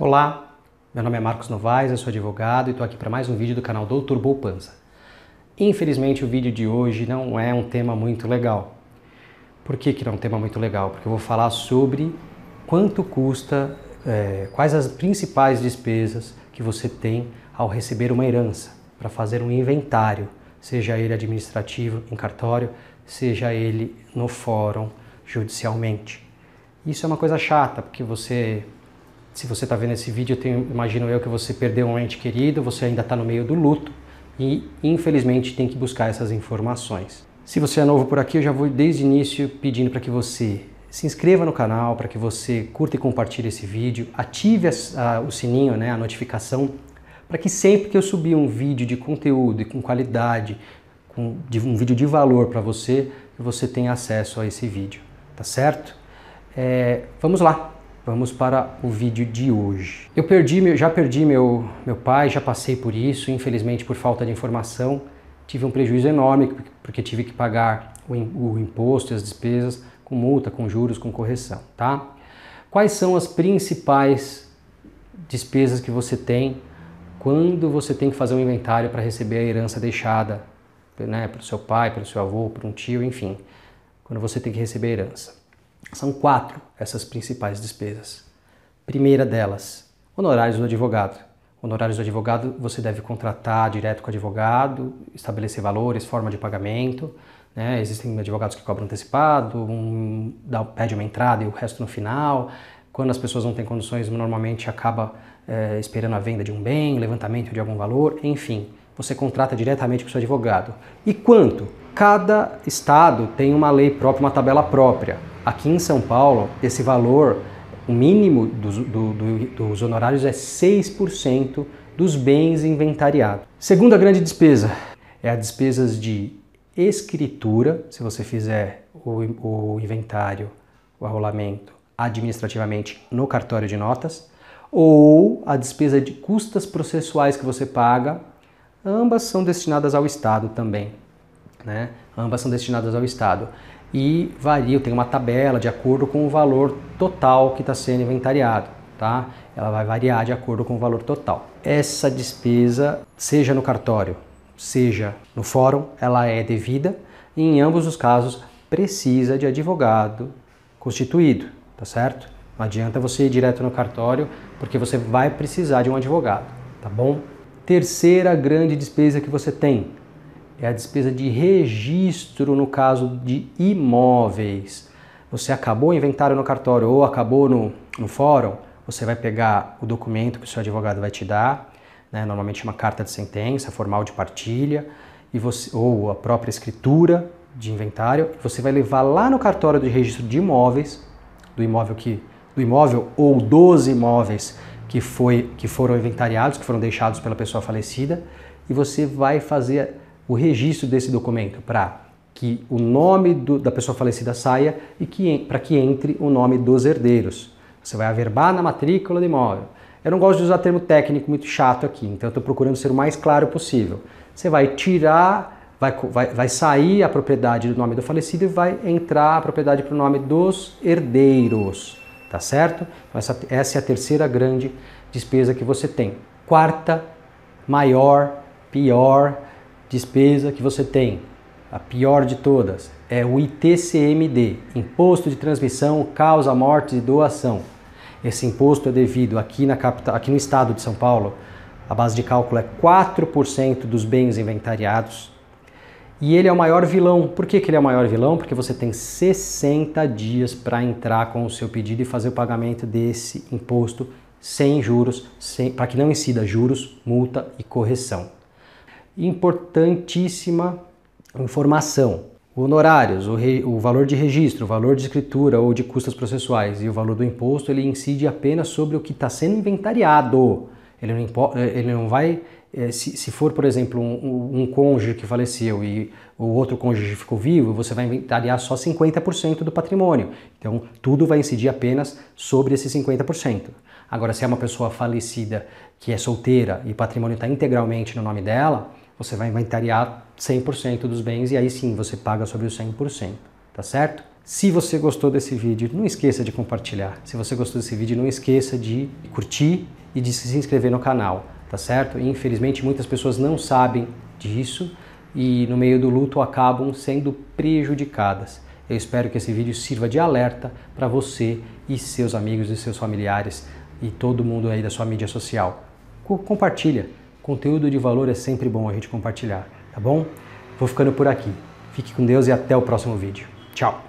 Olá, meu nome é Marcos Novaes, eu sou advogado e estou aqui para mais um vídeo do canal Doutor Poupança. Infelizmente o vídeo de hoje não é um tema muito legal. Por que, que não é um tema muito legal? Porque eu vou falar sobre quanto custa, é, quais as principais despesas que você tem ao receber uma herança, para fazer um inventário, seja ele administrativo em cartório, seja ele no fórum judicialmente. Isso é uma coisa chata, porque você se você está vendo esse vídeo, eu tenho, imagino eu que você perdeu um ente querido, você ainda está no meio do luto e, infelizmente, tem que buscar essas informações. Se você é novo por aqui, eu já vou desde o início pedindo para que você se inscreva no canal, para que você curta e compartilhe esse vídeo, ative a, a, o sininho, né, a notificação, para que sempre que eu subir um vídeo de conteúdo e com qualidade, com, de, um vídeo de valor para você, você tenha acesso a esse vídeo, tá certo? É, vamos lá! Vamos para o vídeo de hoje. Eu perdi, já perdi meu, meu pai, já passei por isso, infelizmente por falta de informação. Tive um prejuízo enorme porque tive que pagar o, o imposto e as despesas com multa, com juros, com correção, tá? Quais são as principais despesas que você tem quando você tem que fazer um inventário para receber a herança deixada né, o seu pai, para o seu avô, para um tio, enfim, quando você tem que receber a herança? São quatro essas principais despesas. Primeira delas, honorários do advogado. Honorários do advogado você deve contratar direto com o advogado, estabelecer valores, forma de pagamento. Né? Existem advogados que cobram antecipado, um, dá, pede uma entrada e o resto no final. Quando as pessoas não têm condições, normalmente acaba é, esperando a venda de um bem, levantamento de algum valor, enfim. Você contrata diretamente com o seu advogado. E quanto? Cada estado tem uma lei própria, uma tabela própria. Aqui em São Paulo, esse valor, o mínimo dos, do, do, dos honorários é 6% dos bens inventariados. Segunda grande despesa é as despesas de escritura, se você fizer o, o inventário, o arrolamento administrativamente no cartório de notas, ou a despesa de custas processuais que você paga, ambas são destinadas ao Estado também. Né? Ambas são destinadas ao Estado e varia, tem uma tabela de acordo com o valor total que está sendo inventariado, tá? Ela vai variar de acordo com o valor total. Essa despesa, seja no cartório, seja no fórum, ela é devida e em ambos os casos precisa de advogado constituído, tá certo? Não adianta você ir direto no cartório porque você vai precisar de um advogado, tá bom? Terceira grande despesa que você tem, é a despesa de registro no caso de imóveis. Você acabou o inventário no cartório ou acabou no, no fórum, você vai pegar o documento que o seu advogado vai te dar, né, normalmente é uma carta de sentença, formal de partilha, e você, ou a própria escritura de inventário, você vai levar lá no cartório de registro de imóveis, do imóvel que do imóvel ou dos imóveis que, foi, que foram inventariados, que foram deixados pela pessoa falecida, e você vai fazer o registro desse documento para que o nome do, da pessoa falecida saia e que, para que entre o nome dos herdeiros. Você vai averbar na matrícula do imóvel. Eu não gosto de usar termo técnico muito chato aqui, então estou procurando ser o mais claro possível. Você vai tirar, vai, vai, vai sair a propriedade do nome do falecido e vai entrar a propriedade para o nome dos herdeiros, tá certo? Então essa, essa é a terceira grande despesa que você tem. Quarta, maior, pior, despesa que você tem, a pior de todas, é o ITCMD, Imposto de Transmissão, Causa, Morte e Doação. Esse imposto é devido aqui, na capital, aqui no estado de São Paulo, a base de cálculo é 4% dos bens inventariados. E ele é o maior vilão. Por que, que ele é o maior vilão? Porque você tem 60 dias para entrar com o seu pedido e fazer o pagamento desse imposto sem juros, para que não incida juros, multa e correção importantíssima informação. Honorários, o, re, o valor de registro, o valor de escritura ou de custas processuais e o valor do imposto, ele incide apenas sobre o que está sendo inventariado. Ele não, impo, eh, ele não vai eh, se, se, for, por exemplo, um, um, cônjuge que faleceu e o outro cônjuge ficou vivo, você vai inventariar só 50% do patrimônio. Então, tudo vai incidir apenas sobre esse 50%. Agora, se é uma pessoa falecida que é solteira e o patrimônio está integralmente no nome dela, você vai inventariar 100% dos bens e aí sim você paga sobre os 100%, tá certo? Se você gostou desse vídeo, não esqueça de compartilhar. Se você gostou desse vídeo, não esqueça de curtir e de se inscrever no canal, tá certo? infelizmente, muitas pessoas não sabem disso e no meio do luto acabam sendo prejudicadas. Eu espero que esse vídeo sirva de alerta para você e seus amigos e seus familiares e todo mundo aí da sua mídia social. Compartilha Conteúdo de valor é sempre bom a gente compartilhar, tá bom? Vou ficando por aqui. Fique com Deus e até o próximo vídeo. Tchau!